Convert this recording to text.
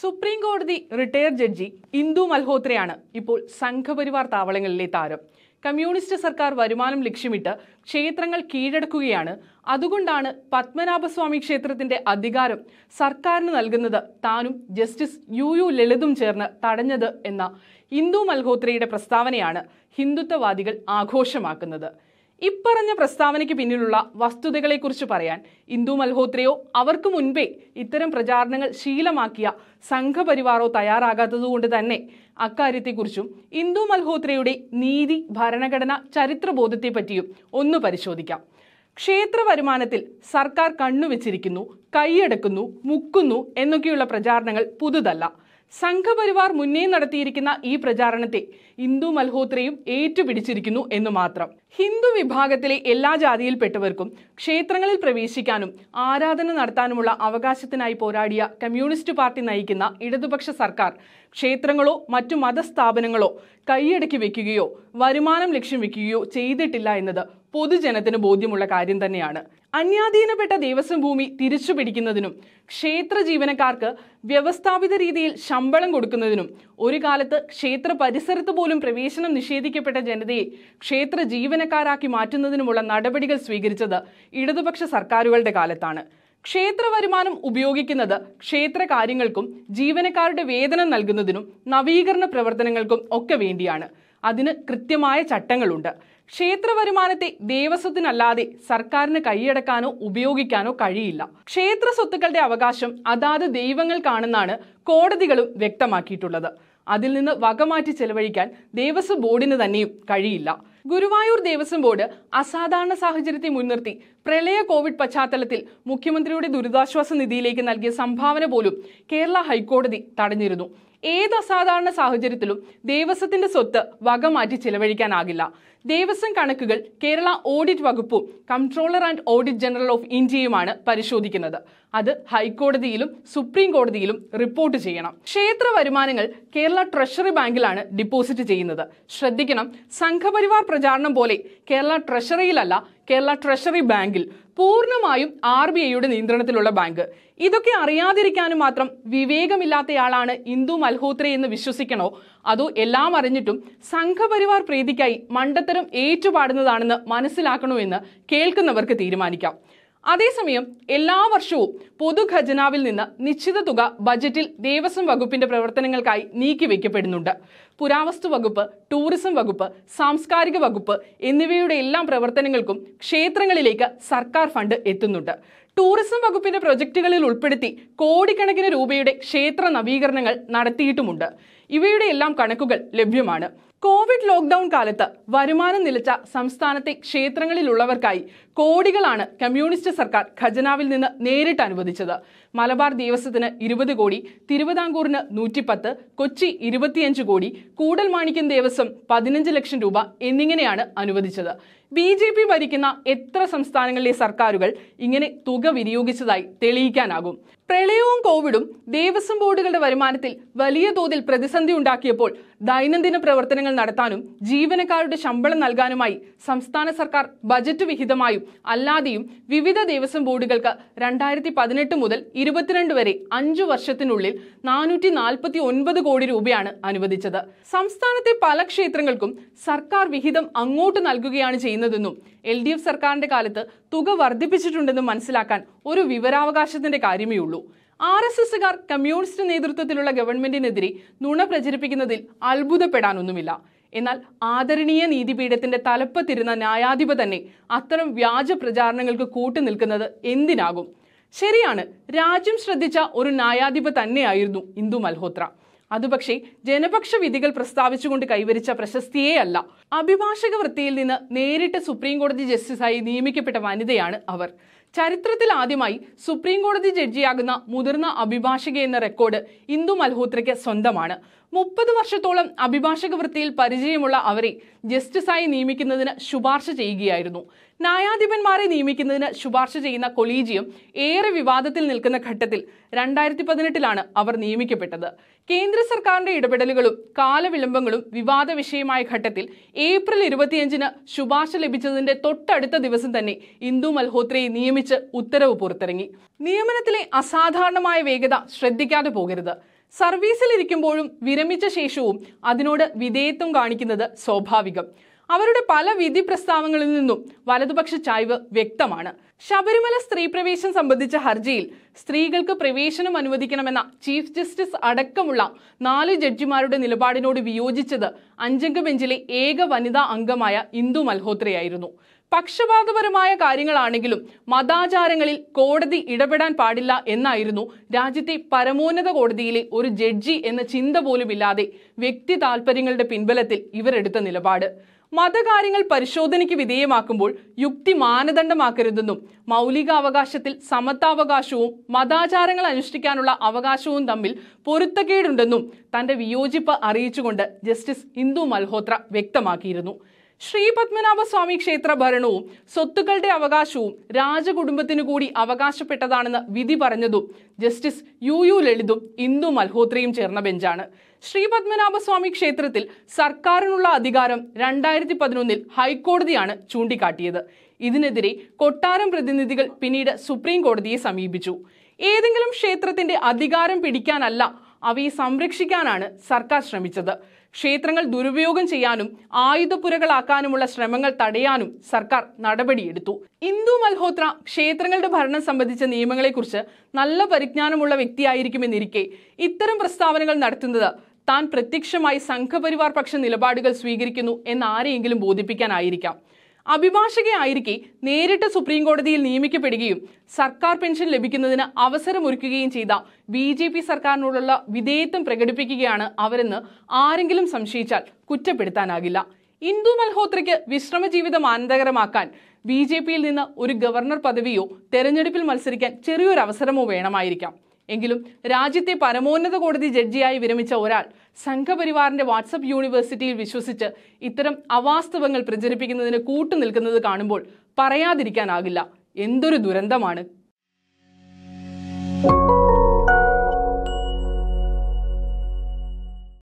supreme കോടതി retired judge Indu മൽഹോത്രയാണ് ഇപ്പോൾ സംഘപരിവാർ താവളങ്ങളിലെ താരം കമ്മ്യൂണിസ്റ്റ് സർക്കാർ വരുമാനം ലക്ഷ്യമിട്ട് ക്ഷേത്രങ്ങൾ കീഴടക്കുകയാണ് അതുകൊണ്ടാണ് പത്മനാഭസ്വാമി ക്ഷേത്രത്തിന്റെ അധികാരം സർക്കാരിന് നൽകുന്നത് താനും ജസ്റ്റിസ് യു യു ലളിതും ചേർന്ന് തടഞ്ഞത് എന്ന ഇന്ദു മൽഹോത്രയുടെ പ്രസ്താവനയാണ് ഹിന്ദുത്വവാദികൾ ആഘോഷമാക്കുന്നത് ഇപ്പറഞ്ഞ പ്രസ്താവനയ്ക്ക് പിന്നിലുള്ള വസ്തുതകളെക്കുറിച്ച് പറയാൻ ഇന്ദു മൽഹോത്രയോ അവർക്ക് മുൻപേ ഇത്തരം പ്രചാരണങ്ങൾ ശീലമാക്കിയ സംഘപരിവാറോ തയ്യാറാകാത്തതുകൊണ്ട് തന്നെ അക്കാര്യത്തെക്കുറിച്ചും ഇന്ദു മൽഹോത്രയുടെ നീതി ഭരണഘടന ചരിത്രബോധത്തെപ്പറ്റിയും ഒന്ന് പരിശോധിക്കാം ക്ഷേത്ര വരുമാനത്തിൽ സർക്കാർ കണ്ണുവെച്ചിരിക്കുന്നു കൈയടക്കുന്നു മുക്കുന്നു എന്നൊക്കെയുള്ള പ്രചാരണങ്ങൾ പുതുതല്ല സംഘപരിവാർ മുന്നേ നടത്തിയിരിക്കുന്ന ഈ പ്രചാരണത്തെ ഇന്ദു മൽഹോത്രയും ഏറ്റുപിടിച്ചിരിക്കുന്നു എന്ന് മാത്രം ഹിന്ദു വിഭാഗത്തിലെ എല്ലാ ജാതിയിൽപ്പെട്ടവർക്കും ക്ഷേത്രങ്ങളിൽ പ്രവേശിക്കാനും ആരാധന നടത്താനുമുള്ള അവകാശത്തിനായി പോരാടിയ കമ്മ്യൂണിസ്റ്റ് പാർട്ടി നയിക്കുന്ന ഇടതുപക്ഷ സർക്കാർ ക്ഷേത്രങ്ങളോ മറ്റു മതസ്ഥാപനങ്ങളോ കൈയടക്കി വെക്കുകയോ വരുമാനം ലക്ഷ്യം വെക്കുകയോ ചെയ്തിട്ടില്ല എന്നത് പൊതുജനത്തിന് ബോധ്യമുള്ള കാര്യം തന്നെയാണ് അന്യാധീനപ്പെട്ട ദേവസ്വം ഭൂമി തിരിച്ചു പിടിക്കുന്നതിനും ക്ഷേത്ര ജീവനക്കാർക്ക് വ്യവസ്ഥാപിത രീതിയിൽ ശമ്പളം കൊടുക്കുന്നതിനും ഒരു കാലത്ത് ക്ഷേത്ര പരിസരത്ത് പോലും പ്രവേശനം നിഷേധിക്കപ്പെട്ട ജനതയെ ക്ഷേത്ര ജീവനക്കാരാക്കി മാറ്റുന്നതിനുമുള്ള നടപടികൾ സ്വീകരിച്ചത് ഇടതുപക്ഷ സർക്കാരുകളുടെ കാലത്താണ് ക്ഷേത്ര വരുമാനം ഉപയോഗിക്കുന്നത് ക്ഷേത്ര കാര്യങ്ങൾക്കും ജീവനക്കാരുടെ വേതനം നൽകുന്നതിനും നവീകരണ പ്രവർത്തനങ്ങൾക്കും ഒക്കെ വേണ്ടിയാണ് അതിന് കൃത്യമായ ചട്ടങ്ങളുണ്ട് ക്ഷേത്ര വരുമാനത്തെ ദേവസ്വത്തിനല്ലാതെ സർക്കാരിന് കൈയടക്കാനോ ഉപയോഗിക്കാനോ കഴിയില്ല ക്ഷേത്ര സ്വത്തുക്കളുടെ അവകാശം അതാത് ദൈവങ്ങൾക്കാണെന്നാണ് കോടതികളും വ്യക്തമാക്കിയിട്ടുള്ളത് അതിൽ നിന്ന് വകമാറ്റി ചെലവഴിക്കാൻ ദേവസ്വം ബോർഡിന് തന്നെയും കഴിയില്ല ഗുരുവായൂർ ദേവസ്വം ബോർഡ് അസാധാരണ സാഹചര്യത്തെ മുൻനിർത്തി പ്രളയ കോവിഡ് പശ്ചാത്തലത്തിൽ മുഖ്യമന്ത്രിയുടെ ദുരിതാശ്വാസ നിധിയിലേക്ക് നൽകിയ സംഭാവന പോലും കേരള ഹൈക്കോടതി തടഞ്ഞിരുന്നു ഏത് അസാധാരണ സാഹചര്യത്തിലും ദേവസ്വത്തിന്റെ സ്വത്ത് വക മാറ്റി ചെലവഴിക്കാനാകില്ല ദേവസ്വം കണക്കുകൾ കേരള ഓഡിറ്റ് വകുപ്പും controller and audit general of ഇന്ത്യയുമാണ് പരിശോധിക്കുന്നത് അത് ഹൈക്കോടതിയിലും സുപ്രീം കോടതിയിലും റിപ്പോർട്ട് ചെയ്യണം ക്ഷേത്ര വരുമാനങ്ങൾ കേരള ട്രഷറി ബാങ്കിലാണ് ഡിപ്പോസിറ്റ് ചെയ്യുന്നത് ശ്രദ്ധിക്കണം സംഘപരിവാർ പ്രചാരണം പോലെ കേരള ട്രഷറിയിലല്ല കേരള ട്രഷറി ബാങ്കിൽ പൂർണ്ണമായും ആർ ബി ഐയുടെ നിയന്ത്രണത്തിലുള്ള ബാങ്ക് ഇതൊക്കെ അറിയാതിരിക്കാനും മാത്രം വിവേകമില്ലാത്തയാളാണ് ഇന്ദു മൽഹോത്ര എന്ന് വിശ്വസിക്കണോ അതോ എല്ലാം അറിഞ്ഞിട്ടും സംഘപരിവാർ പ്രീതിക്കായി മണ്ടത്തരം ഏറ്റുപാടുന്നതാണെന്ന് മനസ്സിലാക്കണോ എന്ന് കേൾക്കുന്നവർക്ക് തീരുമാനിക്കാം അതേസമയം എല്ലാ വർഷവും പൊതുഖജനാവിൽ നിന്ന് നിശ്ചിത തുക ബജറ്റിൽ ദേവസ്വം വകുപ്പിന്റെ പ്രവർത്തനങ്ങൾക്കായി നീക്കിവെക്കപ്പെടുന്നുണ്ട് പുരാവസ്തു വകുപ്പ് ടൂറിസം വകുപ്പ് സാംസ്കാരിക വകുപ്പ് എന്നിവയുടെ എല്ലാ പ്രവർത്തനങ്ങൾക്കും ക്ഷേത്രങ്ങളിലേക്ക് സർക്കാർ ഫണ്ട് എത്തുന്നുണ്ട് ടൂറിസം വകുപ്പിന്റെ പ്രൊജക്ടുകളിൽ ഉൾപ്പെടുത്തി കോടിക്കണക്കിന് രൂപയുടെ ക്ഷേത്ര നവീകരണങ്ങൾ നടത്തിയിട്ടുമുണ്ട് ഇവയുടെ എല്ലാം കണക്കുകൾ ലഭ്യമാണ് കോവിഡ് ലോക്ക്ഡൌൺ കാലത്ത് വരുമാനം നിലച്ച സംസ്ഥാനത്തെ ക്ഷേത്രങ്ങളിലുള്ളവർക്കായി കോടികളാണ് കമ്മ്യൂണിസ്റ്റ് സർക്കാർ ഖജനാവിൽ നിന്ന് നേരിട്ട് അനുവദിച്ചത് മലബാർ ദേവസ്വത്തിന് ഇരുപത് കോടി തിരുവിതാംകൂറിന് നൂറ്റിപ്പത്ത് കൊച്ചി ഇരുപത്തിയഞ്ച് കോടി കൂടൽമാണിക്യം ദേവസ്വം പതിനഞ്ച് ലക്ഷം രൂപ എന്നിങ്ങനെയാണ് അനുവദിച്ചത് ബി ജെ പി ഭരിക്കുന്ന എത്ര സംസ്ഥാനങ്ങളിലെ സർക്കാരുകൾ ഇങ്ങനെ തുക വിനിയോഗിച്ചതായി തെളിയിക്കാനാകും പ്രളയവും കോവിഡും ദേവസ്വം ബോർഡുകളുടെ വരുമാനത്തിൽ വലിയ തോതിൽ പ്രതിസന്ധി ഉണ്ടാക്കിയപ്പോൾ ദൈനംദിന പ്രവർത്തനങ്ങൾ നടത്താനും ജീവനക്കാരുടെ ശമ്പളം നൽകാനുമായി സംസ്ഥാന സർക്കാർ ബജറ്റ് വിഹിതമായും അല്ലാതെയും വിവിധ ദേവസ്വം ബോർഡുകൾക്ക് രണ്ടായിരത്തി പതിനെട്ട് മുതൽ ഇരുപത്തിരണ്ട് വരെ അഞ്ചു വർഷത്തിനുള്ളിൽ നാനൂറ്റി നാൽപ്പത്തി ഒൻപത് കോടി രൂപയാണ് അനുവദിച്ചത് സംസ്ഥാനത്തെ പല ക്ഷേത്രങ്ങൾക്കും സർക്കാർ വിഹിതം അങ്ങോട്ട് നൽകുകയാണ് ചെയ്യുന്നത് വരുന്നതെന്നും എൽ ഡി എഫ് സർക്കാരിന്റെ കാലത്ത് തുക വർദ്ധിപ്പിച്ചിട്ടുണ്ടെന്നും മനസ്സിലാക്കാൻ ഒരു വിവരാവകാശത്തിന്റെ കാര്യമേ ഉള്ളൂ ആർ എസ് എസുകാർ കമ്മ്യൂണിസ്റ്റ് നേതൃത്വത്തിലുള്ള ഗവൺമെന്റിനെതിരെ നുണ പ്രചരിപ്പിക്കുന്നതിൽ അത്ഭുതപ്പെടാനൊന്നുമില്ല എന്നാൽ ആദരണീയ നീതിപീഠത്തിന്റെ തലപ്പത്തിരുന്ന ന്യായാധിപ തന്നെ അത്തരം വ്യാജ പ്രചാരണങ്ങൾക്ക് കൂട്ടുനിൽക്കുന്നത് എന്തിനാകും ശരിയാണ് രാജ്യം ശ്രദ്ധിച്ച ഒരു ന്യായാധിപ തന്നെയായിരുന്നു ഇന്ദു മൽഹോത്ര അതുപക്ഷേ ജനപക്ഷ വിധികൾ പ്രസ്താവിച്ചുകൊണ്ട് കൈവരിച്ച പ്രശസ്തിയേ അല്ല അഭിഭാഷക വൃത്തിയിൽ നിന്ന് നേരിട്ട് സുപ്രീം കോടതി ജസ്റ്റിസായി നിയമിക്കപ്പെട്ട വനിതയാണ് അവർ ചരിത്രത്തിൽ ആദ്യമായി സുപ്രീം കോടതി ജഡ്ജിയാകുന്ന മുതിർന്ന അഭിഭാഷക എന്ന റെക്കോർഡ് ഇന്ദു മൽഹോത്രയ്ക്ക് സ്വന്തമാണ് മുപ്പത് വർഷത്തോളം അഭിഭാഷക വൃത്തിയിൽ പരിചയമുള്ള അവരെ ജസ്റ്റിസായി നിയമിക്കുന്നതിന് ശുപാർശ ചെയ്യുകയായിരുന്നു ന്യായാധിപന്മാരെ നിയമിക്കുന്നതിന് ശുപാർശ ചെയ്യുന്ന കൊളീജിയം ഏറെ വിവാദത്തിൽ നിൽക്കുന്ന ഘട്ടത്തിൽ രണ്ടായിരത്തി പതിനെട്ടിലാണ് അവർ നിയമിക്കപ്പെട്ടത് കേന്ദ്ര സർക്കാരിന്റെ ഇടപെടലുകളും കാലവിളംബങ്ങളും വിവാദ വിഷയമായ ഘട്ടത്തിൽ ഏപ്രിൽ ഇരുപത്തിയഞ്ചിന് ശുപാർശ ലഭിച്ചതിന്റെ തൊട്ടടുത്ത ദിവസം തന്നെ ഇന്ദു മൽഹോത്രയെ നിയമിച്ച് ഉത്തരവ് പുറത്തിറങ്ങി നിയമനത്തിലെ അസാധാരണമായ വേഗത ശ്രദ്ധിക്കാതെ പോകരുത് സർവീസിലിരിക്കുമ്പോഴും വിരമിച്ച ശേഷവും അതിനോട് വിധേയത്വം കാണിക്കുന്നത് സ്വാഭാവികം അവരുടെ പല വിധി പ്രസ്താവങ്ങളിൽ നിന്നും വലതുപക്ഷ ചായ്വ് വ്യക്തമാണ് ശബരിമല സ്ത്രീ പ്രവേശം സംബന്ധിച്ച ഹർജിയിൽ സ്ത്രീകൾക്ക് പ്രവേശനം അനുവദിക്കണമെന്ന ചീഫ് ജസ്റ്റിസ് അടക്കമുള്ള നാല് ജഡ്ജിമാരുടെ നിലപാടിനോട് വിയോജിച്ചത് അഞ്ചംഗ ബെഞ്ചിലെ ഏക വനിതാ അംഗമായ ഇന്ദു മൽഹോത്രയായിരുന്നു പക്ഷപാതപരമായ കാര്യങ്ങളാണെങ്കിലും മതാചാരങ്ങളിൽ കോടതി ഇടപെടാൻ പാടില്ല എന്നായിരുന്നു രാജ്യത്തെ പരമോന്നത കോടതിയിലെ ഒരു ജഡ്ജി എന്ന ചിന്ത പോലുമില്ലാതെ വ്യക്തി താൽപ്പര്യങ്ങളുടെ പിൻബലത്തിൽ ഇവരെടുത്ത നിലപാട് മതകാര്യങ്ങൾ പരിശോധനയ്ക്ക് വിധേയമാക്കുമ്പോൾ യുക്തി മാനദണ്ഡമാക്കരുതെന്നും മൗലികാവകാശത്തിൽ സമത്വാവകാശവും മതാചാരങ്ങൾ അനുഷ്ഠിക്കാനുള്ള അവകാശവും തമ്മിൽ പൊരുത്തക്കേടുണ്ടെന്നും തന്റെ വിയോജിപ്പ് അറിയിച്ചുകൊണ്ട് ജസ്റ്റിസ് ഇന്ദു മൽഹോത്ര വ്യക്തമാക്കിയിരുന്നു ശ്രീ പത്മനാഭസ്വാമി ക്ഷേത്ര ഭരണവും സ്വത്തുക്കളുടെ അവകാശവും രാജകുടുംബത്തിനു കൂടി അവകാശപ്പെട്ടതാണെന്ന് വിധി പറഞ്ഞതും ജസ്റ്റിസ് യു യു ലളിതും ഇന്ദു മൽഹോത്രയും ചേർന്ന ബെഞ്ചാണ് ശ്രീ പത്മനാഭസ്വാമി ക്ഷേത്രത്തിൽ സർക്കാരിനുള്ള അധികാരം രണ്ടായിരത്തി പതിനൊന്നിൽ ഹൈക്കോടതിയാണ് ചൂണ്ടിക്കാട്ടിയത് ഇതിനെതിരെ കൊട്ടാരം പ്രതിനിധികൾ പിന്നീട് സുപ്രീം കോടതിയെ സമീപിച്ചു ഏതെങ്കിലും ക്ഷേത്രത്തിന്റെ അധികാരം പിടിക്കാനല്ല അവയെ സംരക്ഷിക്കാനാണ് സർക്കാർ ശ്രമിച്ചത് ക്ഷേത്രങ്ങൾ ദുരുപയോഗം ചെയ്യാനും ആയുധപ്പുരകളാക്കാനുമുള്ള ശ്രമങ്ങൾ തടയാനും സർക്കാർ നടപടിയെടുത്തു ഇന്ദു മൽഹോത്ര ക്ഷേത്രങ്ങളുടെ ഭരണം സംബന്ധിച്ച നിയമങ്ങളെക്കുറിച്ച് നല്ല പരിജ്ഞാനമുള്ള വ്യക്തിയായിരിക്കുമെന്നിരിക്കെ ഇത്തരം പ്രസ്താവനകൾ നടത്തുന്നത് താൻ പ്രത്യക്ഷമായി സംഘപരിവാർ പക്ഷ നിലപാടുകൾ സ്വീകരിക്കുന്നു എന്നാരെയെങ്കിലും ബോധിപ്പിക്കാനായിരിക്കാം അഭിഭാഷകയായിരിക്കെ നേരിട്ട് സുപ്രീം കോടതിയിൽ നിയമിക്കപ്പെടുകയും സർക്കാർ പെൻഷൻ ലഭിക്കുന്നതിന് അവസരമൊരുക്കുകയും ചെയ്ത ബി ജെ പി സർക്കാരിനോടുള്ള വിധേയത്വം പ്രകടിപ്പിക്കുകയാണ് അവരെന്ന് ആരെങ്കിലും സംശയിച്ചാൽ കുറ്റപ്പെടുത്താനാകില്ല ഇന്ദു മൽഹോത്രയ്ക്ക് വിശ്രമ ജീവിതം ആനന്ദകരമാക്കാൻ ബി ജെ പിയിൽ നിന്ന് ഒരു ഗവർണർ പദവിയോ തെരഞ്ഞെടുപ്പിൽ മത്സരിക്കാൻ ചെറിയൊരു അവസരമോ വേണമായിരിക്കാം എങ്കിലും രാജ്യത്തെ പരമോന്നത കോടതി ജഡ്ജിയായി വിരമിച്ച ഒരാൾ സംഘപരിവാറിന്റെ വാട്സപ്പ് യൂണിവേഴ്സിറ്റിയിൽ വിശ്വസിച്ച് ഇത്തരം അവാസ്തവങ്ങൾ പ്രചരിപ്പിക്കുന്നതിന് കൂട്ടുനിൽക്കുന്നത് കാണുമ്പോൾ പറയാതിരിക്കാനാകില്ല എന്തൊരു ദുരന്തമാണ്